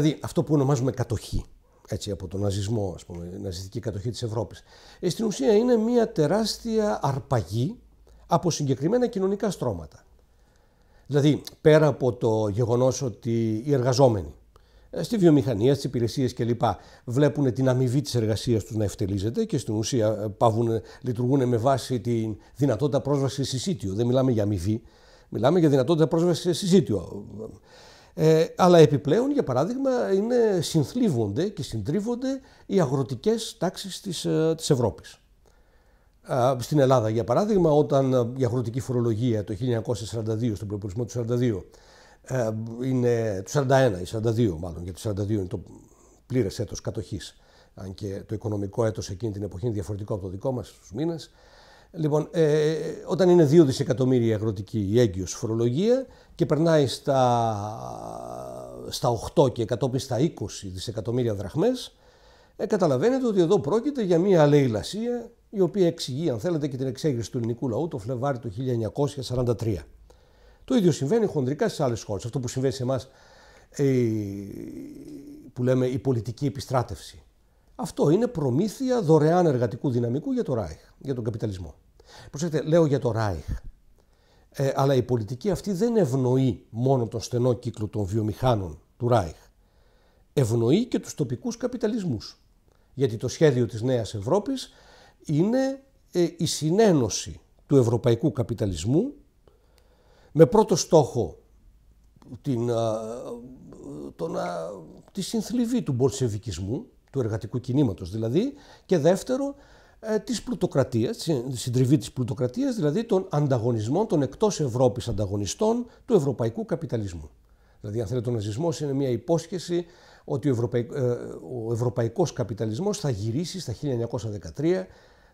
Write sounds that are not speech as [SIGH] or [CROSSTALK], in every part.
Δηλαδή αυτό που ονομάζουμε κατοχή, έτσι, από τον ναζισμό, ας πούμε, ναζιστική κατοχή της Ευρώπης, ε, στην ουσία είναι μια τεράστια αρπαγή από συγκεκριμένα κοινωνικά στρώματα. Δηλαδή, πέρα από το γεγονός ότι οι εργαζόμενοι ε, στη βιομηχανία, στις υπηρεσίες κλπ. βλέπουν την αμοιβή της εργασίας τους να ευτελίζεται και στην ουσία ε, παύουν, λειτουργούν με βάση τη δυνατότητα πρόσβασης σε συσίτιο. Δεν μιλάμε για αμοιβή, μιλάμε για δυνατότητα πρόσβασης σε συσίτιο. Ε, αλλά επιπλέον, για παράδειγμα, είναι, συνθλίβονται και συντρίβονται οι αγροτικές τάξεις της, ε, της Ευρώπης. Στην Ελλάδα, για παράδειγμα, όταν ε, η αγροτική φορολογία το 1942, στον προπολισμό του 42, είναι, του 41 ή 42 μάλλον, γιατί το 42 είναι το πλήρες έτος κατοχής, αν και το οικονομικό έτος εκείνη την εποχή είναι διαφορετικό από το δικό μας στους μήνες, Λοιπόν, ε, όταν είναι 2 δισεκατομμύρια αγροτική η έγκυος φορολογία και περνάει στα, στα 8 και κατόπιν στα 20 δισεκατομμύρια δραχμές, ε, καταλαβαίνετε ότι εδώ πρόκειται για μια αλληλασία η οποία εξηγεί, αν θέλετε, και την εξέγερση του ελληνικού λαού το Φλεβάρι του 1943. Το ίδιο συμβαίνει χοντρικά στις άλλες χώρες. Αυτό που συμβαίνει σε εμάς ε, που λέμε η πολιτική επιστράτευση. Αυτό είναι προμήθεια δωρεάν εργατικού δυναμικού για το Ράιχ, για τον καπιταλισμό. Προσέξτε, λέω για το Ράιχ. Ε, αλλά η πολιτική αυτή δεν ευνοεί μόνο τον στενό κύκλο των βιομηχάνων του Ράιχ. Ευνοεί και τους τοπικούς καπιταλισμούς. Γιατί το σχέδιο της Νέας Ευρώπης είναι ε, η συνένωση του ευρωπαϊκού καπιταλισμού με πρώτο στόχο την, ε, α, τη συνθλιβή του μπολσεβικισμού, του εργατικού κινήματος δηλαδή, και δεύτερο ε, της πλουτοκρατίας, τη συντριβή της πλουτοκρατίας, δηλαδή των ανταγωνισμών των εκτός Ευρώπης ανταγωνιστών του ευρωπαϊκού καπιταλισμού. Δηλαδή αν θέλετε ο ναζισμός είναι μια υπόσχεση ότι ο, ευρωπαϊ... Ε, ο ευρωπαϊκός καπιταλισμός θα γυρίσει στα 1913,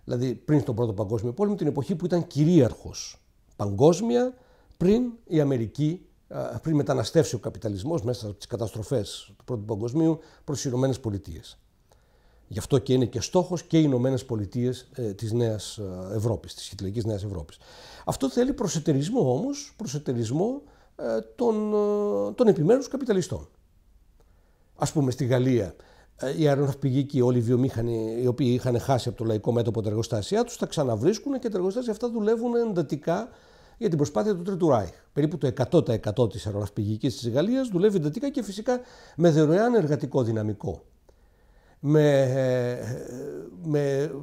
δηλαδή πριν τον Πρώτο Παγκόσμιο Πόλεμο, την εποχή που ήταν κυρίαρχος παγκόσμια πριν η Αμερική ε, πριν μεταναστεύσει ο καπιταλισμός μέσα από τις καταστροφές του Πρώτου Παγκοσμίου προς τις Ηνωμένες Πολιτείες. Γι' αυτό και είναι και στόχος και οι Ηνωμένες Πολιτείες ε, της Νέας ε, Ευρώπης, της Χιτλερική Νέας Ευρώπης. Αυτό θέλει προσετερισμό όμως, προσετερισμό ε, των, των επιμέρους καπιταλιστών. Ας πούμε στη Γαλλία, οι αεροναυπηγικοί, όλοι οι βιομήχανοι, οι οποίοι είχαν χάσει από το λαϊκό μέτωπο τα εργοστάσια τους, τα ξαναβρίσκουν και τα εργοστάσια αυτά δουλεύουν εντατικά για την προσπάθεια του Τρίτου Ράιχ. Περίπου το 100% της αεροναυπηγικής της Γαλλίας δουλεύει εντατικά και φυσικά με δωρεάν εργατικό δυναμικό με, ε, με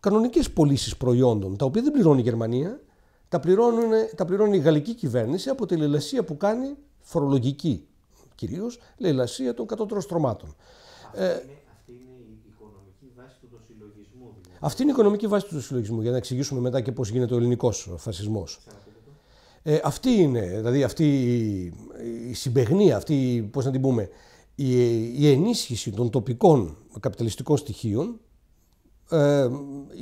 κανονικές πωλήσεις προϊόντων, τα οποία δεν πληρώνει η Γερμανία, τα, τα πληρώνει η γαλλική κυβέρνηση από τη λελασία που κάνει φορολογική, κυρίως λελασία των κατώτερων στρωμάτων. Αυτή, ε, είναι, αυτή είναι η οικονομική βάση του συλλογισμού. Δηλαδή. Αυτή είναι η οικονομική βάση του συλλογισμού, για να εξηγήσουμε μετά και πώς γίνεται ο ελληνικός φασισμός. Ε, αυτή είναι, δηλαδή αυτή η συμπεγνία, αυτή, πώς να την πούμε, η, ενίσχυση των τοπικών καπιταλιστικών στοιχείων ε,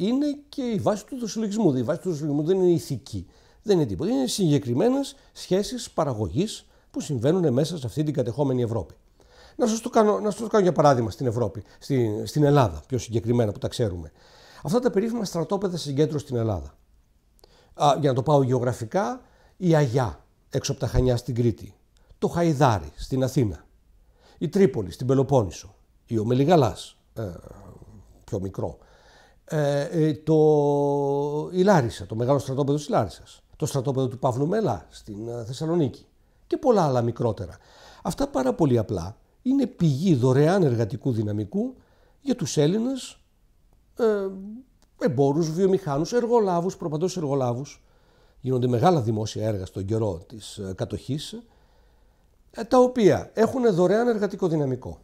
είναι και η βάση του συλλογισμού. Η βάση του συλλογισμού δεν είναι ηθική. Δεν είναι τίποτα. Είναι συγκεκριμένες σχέσεις παραγωγής που συμβαίνουν μέσα σε αυτή την κατεχόμενη Ευρώπη. Να σας το, κάνω, το κάνω για παράδειγμα στην Ευρώπη, στην, στην Ελλάδα πιο συγκεκριμένα που τα ξέρουμε. Αυτά τα περίφημα στρατόπεδα συγκέντρωση στην Ελλάδα. Α, για να το πάω γεωγραφικά, η Αγιά έξω από τα Χανιά στην Κρήτη, το Χαϊδάρι στην Αθήνα, η Τρίπολη στην Πελοπόννησο, η Μελιγαλάς, ε, πιο μικρό, ε, ε, το, η Λάρισα, το μεγάλο στρατόπεδο της Λάρισας, το στρατόπεδο του Παύλου Μέλα στην ε, Θεσσαλονίκη και πολλά άλλα μικρότερα. Αυτά πάρα πολύ απλά είναι πηγή δωρεάν εργατικού δυναμικού για τους Έλληνες ε, εμπόρους, βιομηχάνους, εργολάβους, προπαντός εργολάβους. Γίνονται μεγάλα δημόσια έργα στον καιρό της ε, κατοχής ε, τα οποία έχουν δωρεάν εργατικό δυναμικό.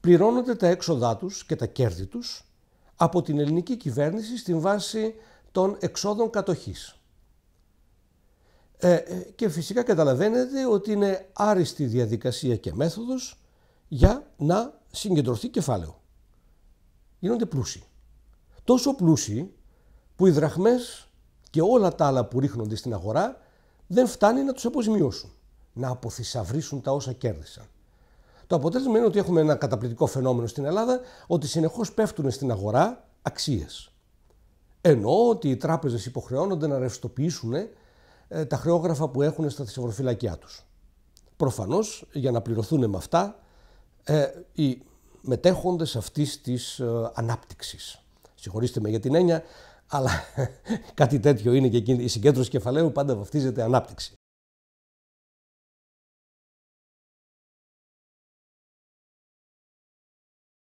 Πληρώνονται τα έξοδά τους και τα κέρδη τους από την ελληνική κυβέρνηση στην βάση των εξόδων κατοχής. Ε, ε, και φυσικά καταλαβαίνετε ότι είναι άριστη διαδικασία και μέθοδος για να συγκεντρωθεί κεφάλαιο. Γίνονται πλούσιοι. Τόσο πλούσιοι που οι δραχμές και όλα τα άλλα που ρίχνονται στην αγορά δεν φτάνει να τους αποζημιώσουν να αποθυσαυρίσουν τα όσα κέρδισαν. Το αποτέλεσμα είναι ότι έχουμε ένα καταπληκτικό φαινόμενο στην Ελλάδα ότι συνεχώς πέφτουν στην αγορά αξίες. Ενώ ότι οι τράπεζες υποχρεώνονται να ρευστοποιήσουν ε, τα χρεόγραφα που έχουν στα θησαυροφυλακιά τους. Προφανώς για να πληρωθούν με αυτά ε, οι μετέχοντες αυτής της ε, ανάπτυξης. Συγχωρήστε με για την έννοια, αλλά [LAUGHS] κάτι τέτοιο είναι και η συγκέντρωση κεφαλαίου πάντα βαφτίζεται ανάπτυξη.